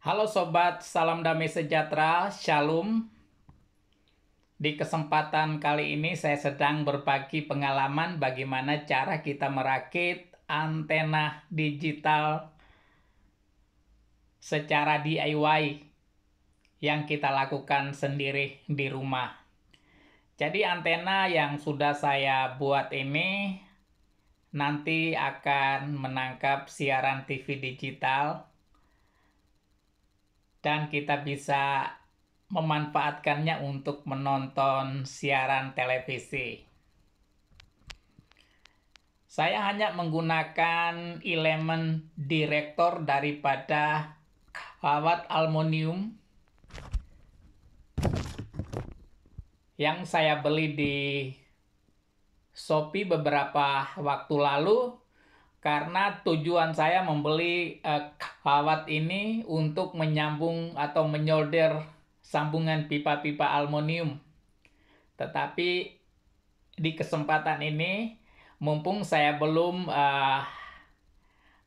Halo sobat, salam damai sejahtera, shalom. Di kesempatan kali ini saya sedang berbagi pengalaman bagaimana cara kita merakit antena digital secara DIY yang kita lakukan sendiri di rumah. Jadi antena yang sudah saya buat ini nanti akan menangkap siaran TV digital dan kita bisa memanfaatkannya untuk menonton siaran televisi. Saya hanya menggunakan elemen direktor daripada kawat aluminium yang saya beli di Shopee beberapa waktu lalu karena tujuan saya membeli uh, kawat ini untuk menyambung atau menyolder sambungan pipa-pipa aluminium. Tetapi di kesempatan ini, mumpung saya belum uh,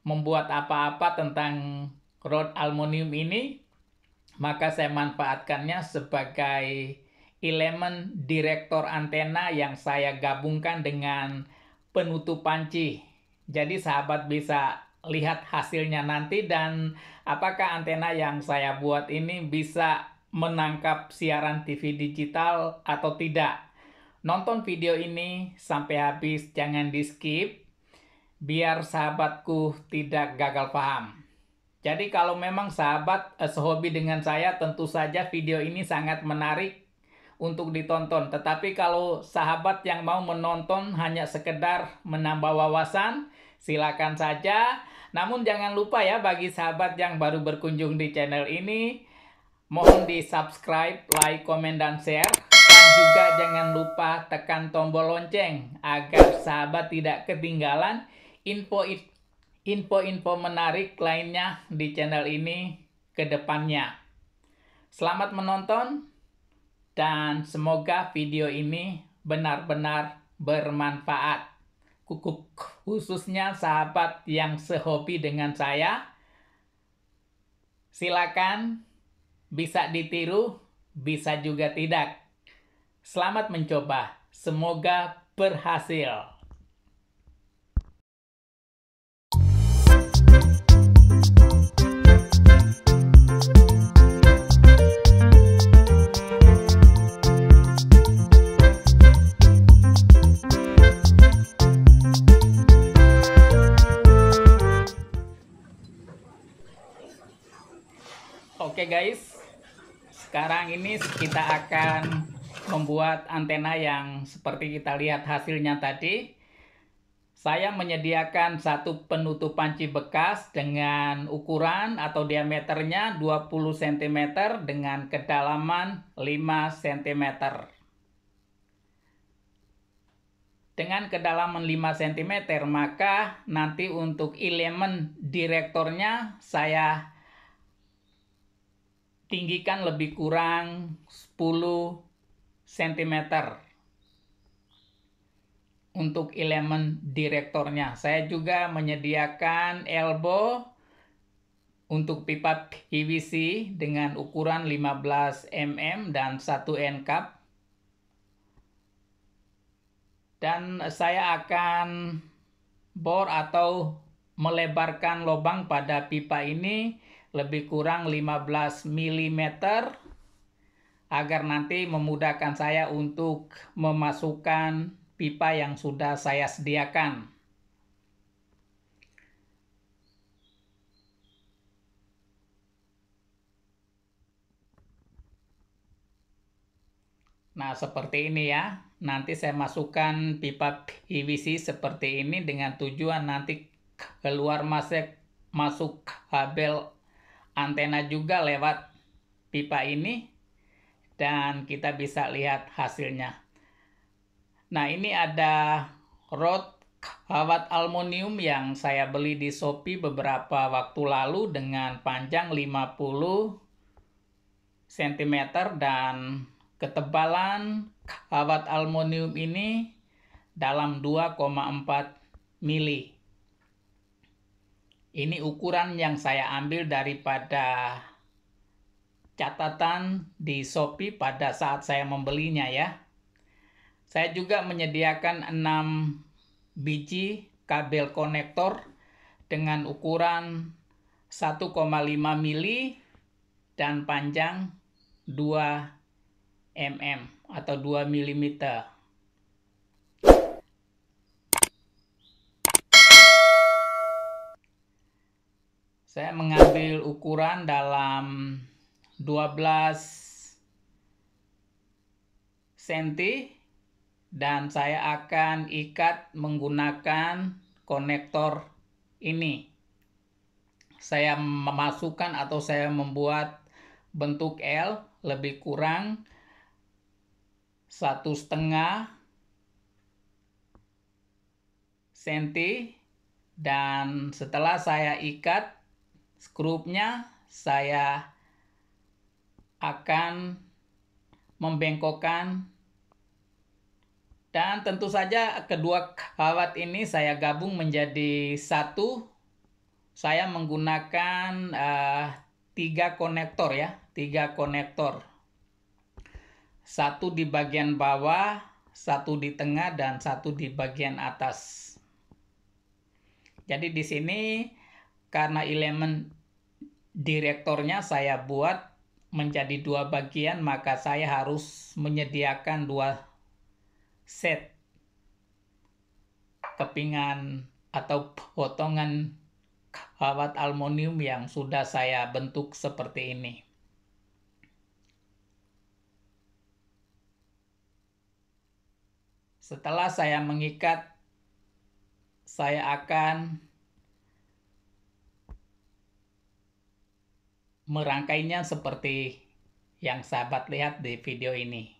membuat apa-apa tentang rod aluminium ini, maka saya manfaatkannya sebagai elemen direktor antena yang saya gabungkan dengan penutup panci jadi sahabat bisa lihat hasilnya nanti dan apakah antena yang saya buat ini bisa menangkap siaran TV digital atau tidak. Nonton video ini sampai habis, jangan di-skip biar sahabatku tidak gagal paham. Jadi kalau memang sahabat eh, sehobi dengan saya tentu saja video ini sangat menarik untuk ditonton. Tetapi kalau sahabat yang mau menonton hanya sekedar menambah wawasan, silakan saja. Namun jangan lupa ya bagi sahabat yang baru berkunjung di channel ini, mohon di subscribe, like, komen, dan share. Dan juga jangan lupa tekan tombol lonceng agar sahabat tidak ketinggalan info-info menarik lainnya di channel ini ke depannya. Selamat menonton dan semoga video ini benar-benar bermanfaat khususnya sahabat yang sehobi dengan saya silakan bisa ditiru bisa juga tidak selamat mencoba semoga berhasil Oke okay guys, sekarang ini kita akan membuat antena yang seperti kita lihat hasilnya tadi. Saya menyediakan satu penutup panci bekas dengan ukuran atau diameternya 20 cm dengan kedalaman 5 cm. Dengan kedalaman 5 cm, maka nanti untuk elemen direktornya saya tinggikan lebih kurang 10 cm untuk elemen direktornya. Saya juga menyediakan elbow untuk pipa PVC dengan ukuran 15 mm dan 1 end cup. Dan saya akan bor atau melebarkan lubang pada pipa ini lebih kurang 15 mm agar nanti memudahkan saya untuk memasukkan pipa yang sudah saya sediakan. Nah, seperti ini ya. Nanti saya masukkan pipa PVC e seperti ini dengan tujuan nanti keluar masuk masuk kabel antena juga lewat pipa ini dan kita bisa lihat hasilnya. Nah, ini ada rod kawat aluminium yang saya beli di Shopee beberapa waktu lalu dengan panjang 50 cm dan ketebalan kawat aluminium ini dalam 2,4 mili. Ini ukuran yang saya ambil daripada catatan di Shopee pada saat saya membelinya ya. Saya juga menyediakan 6 biji kabel konektor dengan ukuran 1,5 mili dan panjang 2 mm atau 2 mm. Saya mengambil ukuran dalam 12 cm dan saya akan ikat menggunakan konektor ini. Saya memasukkan atau saya membuat bentuk L lebih kurang satu setengah senti dan setelah saya ikat Skrupnya saya akan membengkokkan dan tentu saja kedua kawat ini saya gabung menjadi satu. Saya menggunakan uh, tiga konektor ya, tiga konektor. Satu di bagian bawah, satu di tengah, dan satu di bagian atas. Jadi di sini karena elemen direktornya saya buat menjadi dua bagian maka saya harus menyediakan dua set kepingan atau potongan kawat aluminium yang sudah saya bentuk seperti ini. Setelah saya mengikat, saya akan merangkainya seperti yang sahabat lihat di video ini.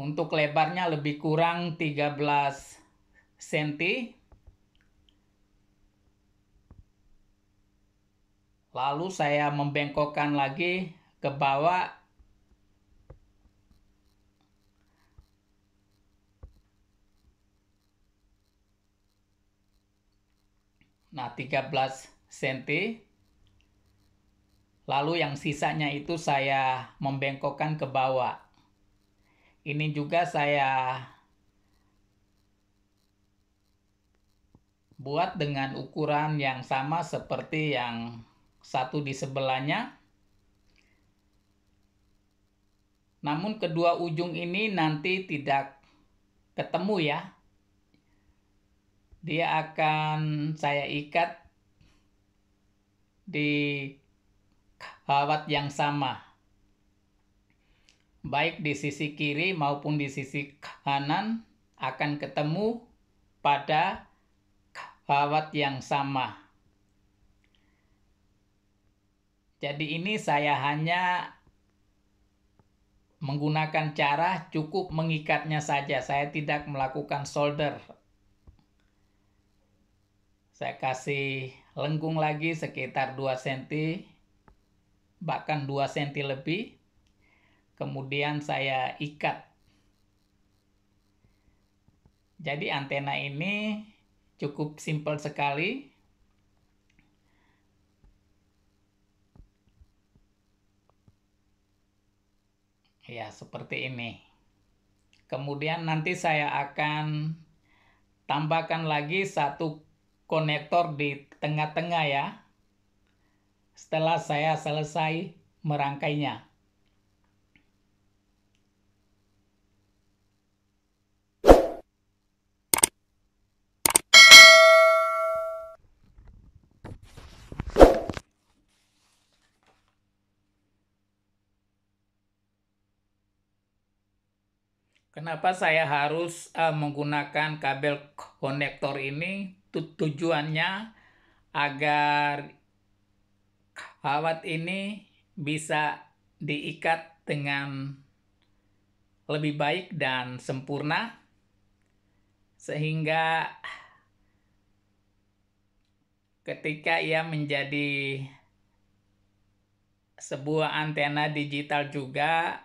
Untuk lebarnya lebih kurang 13 cm. Lalu saya membengkokkan lagi ke bawah Nah, 13 cm. Lalu yang sisanya itu saya membengkokkan ke bawah. Ini juga saya buat dengan ukuran yang sama seperti yang satu di sebelahnya. Namun kedua ujung ini nanti tidak ketemu ya dia akan saya ikat di kawat yang sama baik di sisi kiri maupun di sisi kanan akan ketemu pada kawat yang sama. Jadi ini saya hanya menggunakan cara cukup mengikatnya saja. Saya tidak melakukan solder saya kasih lengkung lagi sekitar 2 cm bahkan 2 cm lebih kemudian saya ikat jadi antena ini cukup simple sekali ya seperti ini kemudian nanti saya akan tambahkan lagi satu konektor di tengah-tengah ya setelah saya selesai merangkainya. Kenapa saya harus uh, menggunakan kabel konektor ini? tujuannya agar kawat ini bisa diikat dengan lebih baik dan sempurna sehingga ketika ia menjadi sebuah antena digital juga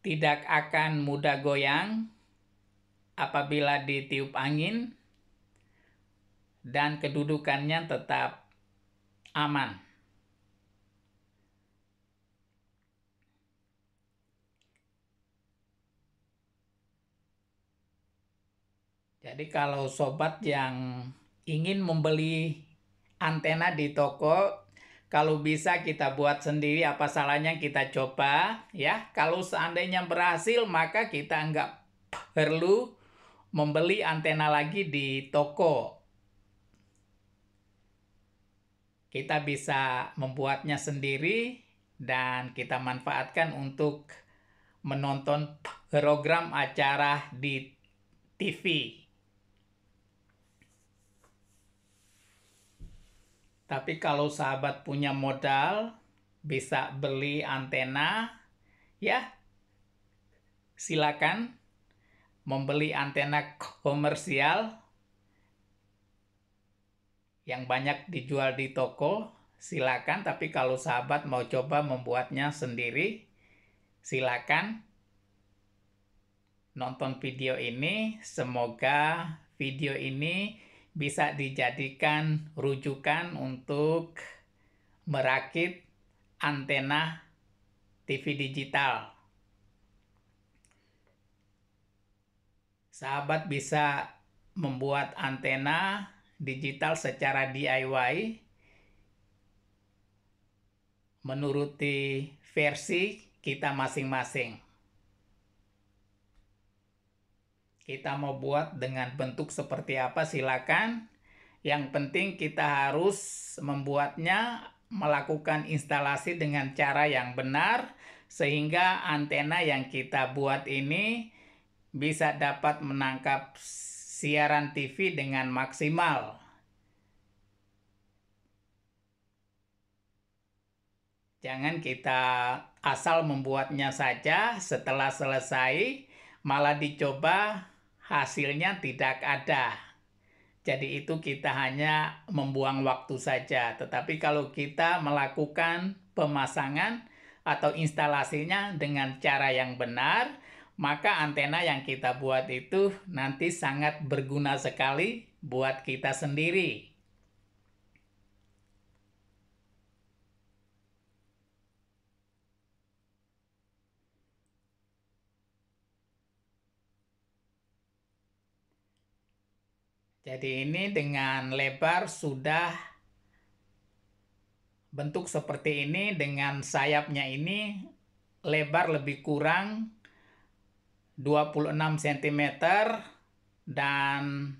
tidak akan mudah goyang apabila ditiup angin dan kedudukannya tetap aman. Jadi kalau sobat yang ingin membeli antena di toko, kalau bisa kita buat sendiri apa salahnya kita coba ya. Kalau seandainya berhasil maka kita nggak perlu membeli antena lagi di toko kita bisa membuatnya sendiri dan kita manfaatkan untuk menonton program acara di TV. Tapi kalau sahabat punya modal, bisa beli antena, ya silakan membeli antena komersial yang banyak dijual di toko, silakan. Tapi kalau sahabat mau coba membuatnya sendiri, silakan nonton video ini. Semoga video ini bisa dijadikan rujukan untuk merakit antena TV digital. Sahabat bisa membuat antena digital secara DIY menuruti versi kita masing-masing. Kita mau buat dengan bentuk seperti apa silakan. Yang penting kita harus membuatnya melakukan instalasi dengan cara yang benar sehingga antena yang kita buat ini bisa dapat menangkap siaran TV dengan maksimal. Jangan kita asal membuatnya saja, setelah selesai malah dicoba hasilnya tidak ada. Jadi itu kita hanya membuang waktu saja. Tetapi kalau kita melakukan pemasangan atau instalasinya dengan cara yang benar, maka antena yang kita buat itu nanti sangat berguna sekali buat kita sendiri. Jadi ini dengan lebar sudah bentuk seperti ini dengan sayapnya ini lebar lebih kurang 26 cm dan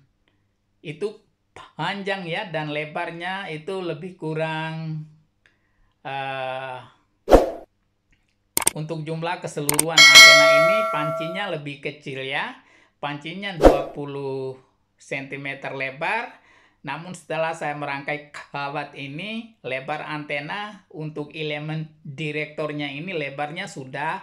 itu panjang ya dan lebarnya itu lebih kurang uh, untuk jumlah keseluruhan antena ini pancinya lebih kecil ya pancinya 20 cm lebar namun setelah saya merangkai kawat ini lebar antena untuk elemen direktornya ini lebarnya sudah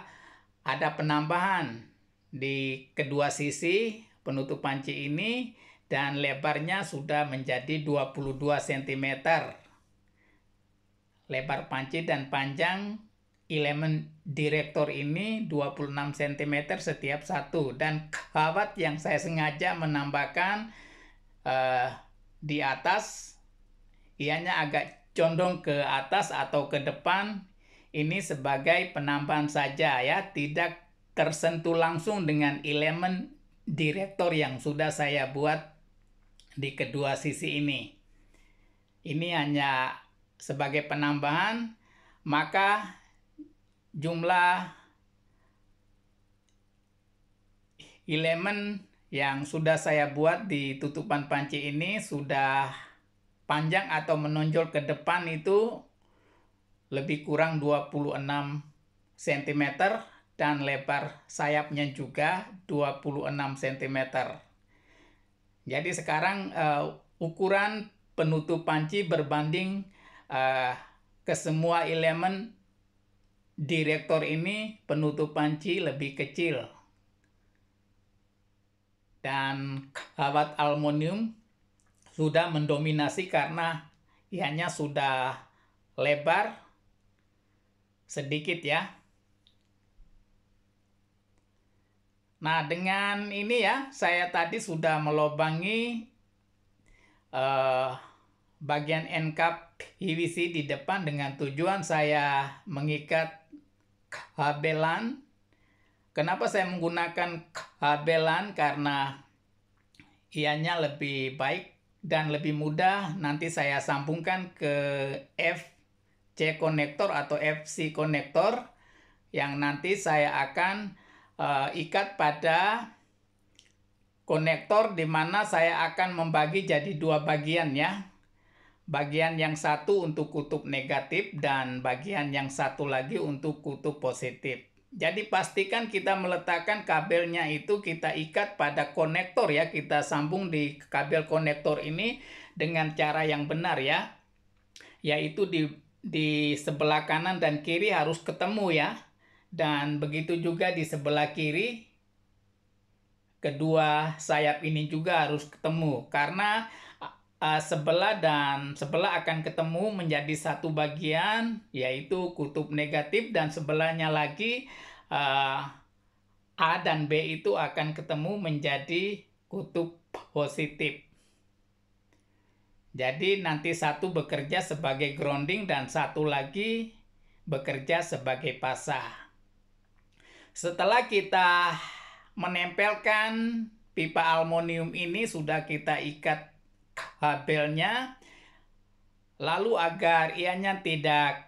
ada penambahan di kedua sisi penutup panci ini dan lebarnya sudah menjadi 22 cm. Lebar panci dan panjang elemen direktor ini 26 cm setiap satu dan kawat yang saya sengaja menambahkan uh, di atas ianya agak condong ke atas atau ke depan ini sebagai penambahan saja ya tidak tersentuh langsung dengan elemen direktor yang sudah saya buat di kedua sisi ini. Ini hanya sebagai penambahan, maka jumlah elemen yang sudah saya buat di tutupan panci ini sudah panjang atau menonjol ke depan itu lebih kurang 26 cm dan lebar sayapnya juga 26 cm. Jadi sekarang uh, ukuran penutup panci berbanding uh, ke semua elemen direktor ini penutup panci lebih kecil. Dan kawat aluminium sudah mendominasi karena ianya sudah lebar sedikit ya Nah, dengan ini ya, saya tadi sudah melobangi uh, bagian end cap PVC di depan dengan tujuan saya mengikat kabelan. Kenapa saya menggunakan kabelan? Karena ianya lebih baik dan lebih mudah nanti saya sambungkan ke FC konektor atau FC konektor yang nanti saya akan uh, ikat pada konektor di mana saya akan membagi jadi dua bagian ya. Bagian yang satu untuk kutub negatif dan bagian yang satu lagi untuk kutub positif. Jadi pastikan kita meletakkan kabelnya itu kita ikat pada konektor ya, kita sambung di kabel konektor ini dengan cara yang benar ya. Yaitu di di sebelah kanan dan kiri harus ketemu ya. Dan begitu juga di sebelah kiri, kedua sayap ini juga harus ketemu karena uh, sebelah dan sebelah akan ketemu menjadi satu bagian yaitu kutub negatif dan sebelahnya lagi uh, A dan B itu akan ketemu menjadi kutub positif. Jadi nanti satu bekerja sebagai grounding dan satu lagi bekerja sebagai pasah. Setelah kita menempelkan pipa aluminium ini sudah kita ikat kabelnya lalu agar ianya tidak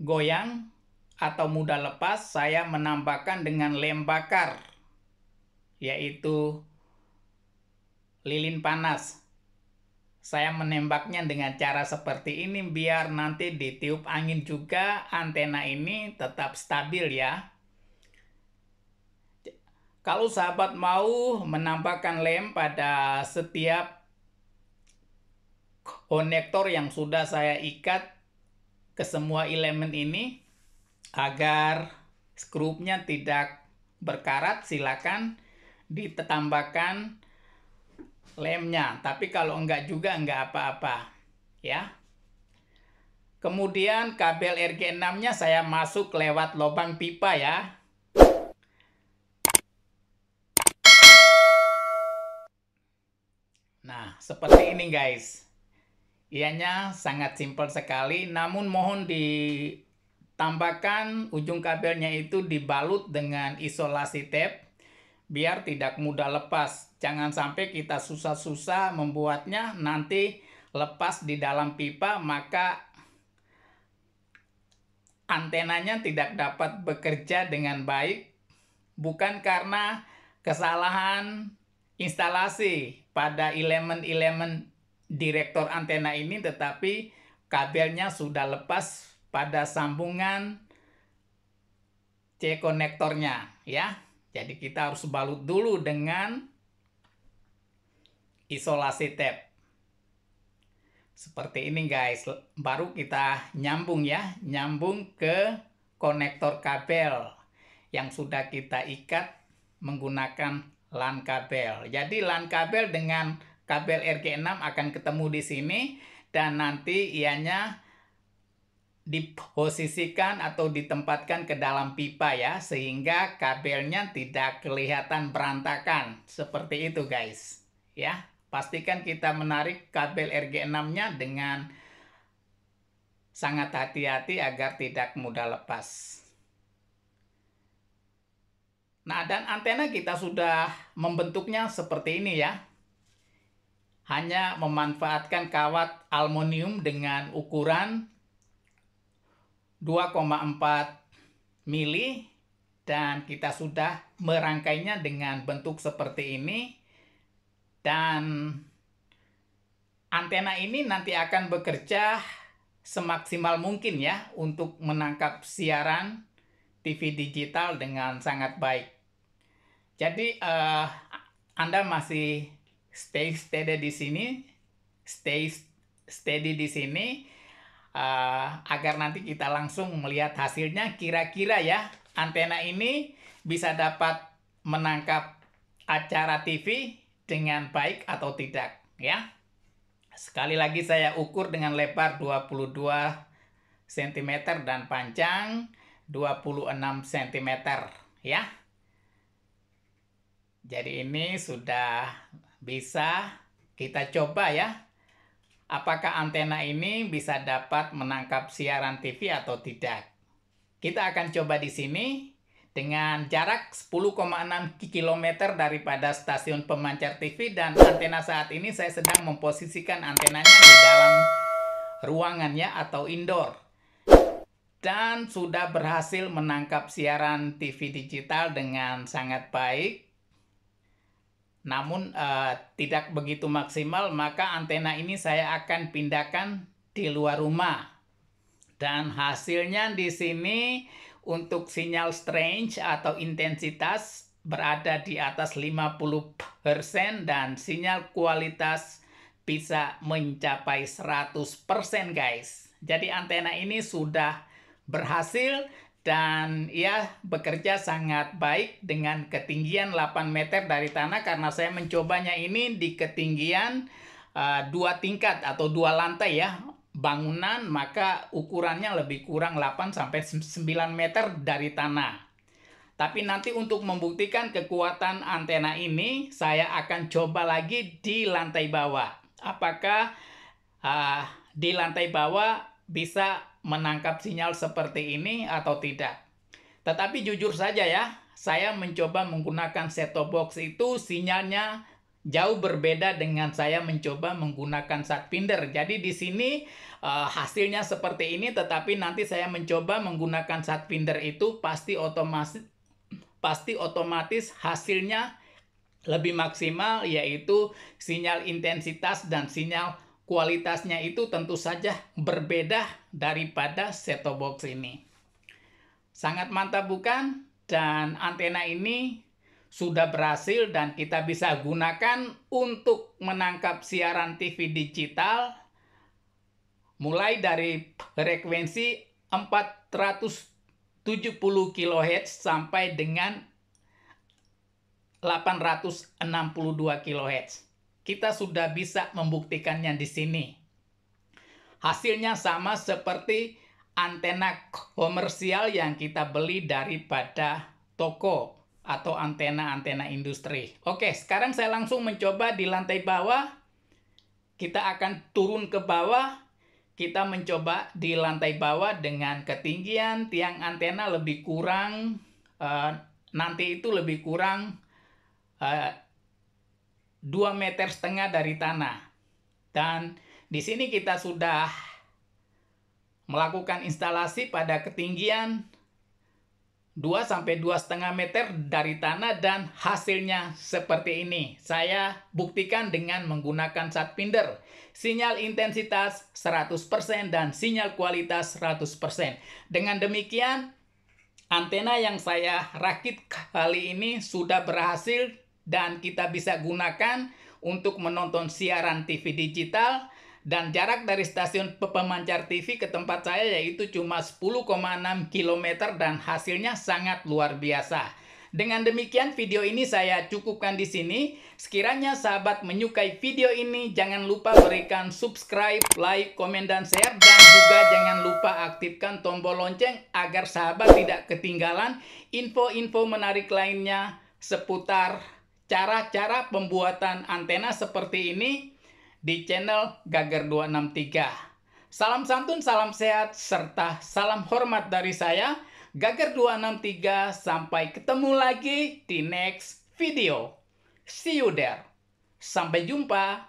goyang atau mudah lepas saya menambahkan dengan lem bakar yaitu lilin panas saya menembaknya dengan cara seperti ini biar nanti ditiup angin juga antena ini tetap stabil ya kalau sahabat mau menambahkan lem pada setiap konektor yang sudah saya ikat ke semua elemen ini agar skrupnya tidak berkarat silakan ditambahkan lemnya tapi kalau enggak juga enggak apa-apa ya kemudian kabel RG6 nya saya masuk lewat lubang pipa ya seperti ini guys. Ianya sangat simpel sekali, namun mohon ditambahkan ujung kabelnya itu dibalut dengan isolasi tape biar tidak mudah lepas. Jangan sampai kita susah-susah membuatnya nanti lepas di dalam pipa maka antenanya tidak dapat bekerja dengan baik bukan karena kesalahan instalasi pada elemen-elemen direktor antena ini tetapi kabelnya sudah lepas pada sambungan C konektornya ya. Jadi kita harus balut dulu dengan isolasi tape. Seperti ini guys, baru kita nyambung ya, nyambung ke konektor kabel yang sudah kita ikat menggunakan LAN kabel. Jadi LAN kabel dengan kabel RG6 akan ketemu di sini dan nanti ianya diposisikan atau ditempatkan ke dalam pipa ya sehingga kabelnya tidak kelihatan berantakan seperti itu guys ya pastikan kita menarik kabel RG6-nya dengan sangat hati-hati agar tidak mudah lepas Nah, dan antena kita sudah membentuknya seperti ini ya. Hanya memanfaatkan kawat aluminium dengan ukuran 2,4 mili dan kita sudah merangkainya dengan bentuk seperti ini dan antena ini nanti akan bekerja semaksimal mungkin ya untuk menangkap siaran TV digital dengan sangat baik. Jadi uh, Anda masih stay steady di sini, stay steady di sini uh, agar nanti kita langsung melihat hasilnya kira-kira ya. Antena ini bisa dapat menangkap acara TV dengan baik atau tidak ya. Sekali lagi saya ukur dengan lebar 22 cm dan panjang 26 cm ya. Jadi ini sudah bisa kita coba ya. Apakah antena ini bisa dapat menangkap siaran TV atau tidak? Kita akan coba di sini dengan jarak 10,6 km daripada stasiun pemancar TV dan antena saat ini saya sedang memposisikan antenanya di dalam ruangannya atau indoor dan sudah berhasil menangkap siaran TV digital dengan sangat baik namun uh, tidak begitu maksimal, maka antena ini saya akan pindahkan di luar rumah. Dan hasilnya di sini untuk sinyal strange atau intensitas berada di atas 50% dan sinyal kualitas bisa mencapai 100% guys. Jadi antena ini sudah berhasil dan ia bekerja sangat baik dengan ketinggian 8 meter dari tanah karena saya mencobanya ini di ketinggian uh, dua tingkat atau dua lantai ya bangunan maka ukurannya lebih kurang 8 sampai 9 meter dari tanah. Tapi nanti untuk membuktikan kekuatan antena ini saya akan coba lagi di lantai bawah. Apakah uh, di lantai bawah bisa menangkap sinyal seperti ini atau tidak. Tetapi jujur saja ya, saya mencoba menggunakan set-top box itu sinyalnya jauh berbeda dengan saya mencoba menggunakan satpinder. Jadi di sini uh, hasilnya seperti ini tetapi nanti saya mencoba menggunakan satpinder itu pasti otomatis pasti otomatis hasilnya lebih maksimal yaitu sinyal intensitas dan sinyal kualitasnya itu tentu saja berbeda daripada set-top box ini. Sangat mantap bukan? Dan antena ini sudah berhasil dan kita bisa gunakan untuk menangkap siaran TV digital mulai dari frekuensi 470 kHz sampai dengan 862 kHz. Kita sudah bisa membuktikannya di sini. Hasilnya sama seperti antena komersial yang kita beli daripada toko atau antena-antena industri. Oke, sekarang saya langsung mencoba di lantai bawah. Kita akan turun ke bawah. Kita mencoba di lantai bawah dengan ketinggian tiang antena lebih kurang uh, nanti itu lebih kurang uh, 2 meter setengah dari tanah. Dan di sini kita sudah melakukan instalasi pada ketinggian 2 sampai setengah meter dari tanah dan hasilnya seperti ini. Saya buktikan dengan menggunakan sat pinder. Sinyal intensitas 100% dan sinyal kualitas 100%. Dengan demikian, antena yang saya rakit kali ini sudah berhasil dan kita bisa gunakan untuk menonton siaran TV digital dan jarak dari stasiun pemancar TV ke tempat saya yaitu cuma 10,6 km dan hasilnya sangat luar biasa. Dengan demikian video ini saya cukupkan di sini. Sekiranya sahabat menyukai video ini jangan lupa berikan subscribe, like, komen dan share dan juga jangan lupa aktifkan tombol lonceng agar sahabat tidak ketinggalan info-info menarik lainnya seputar cara-cara pembuatan antena seperti ini di channel Gager 263. Salam santun, salam sehat, serta salam hormat dari saya, Gager 263. Sampai ketemu lagi di next video. See you there. Sampai jumpa.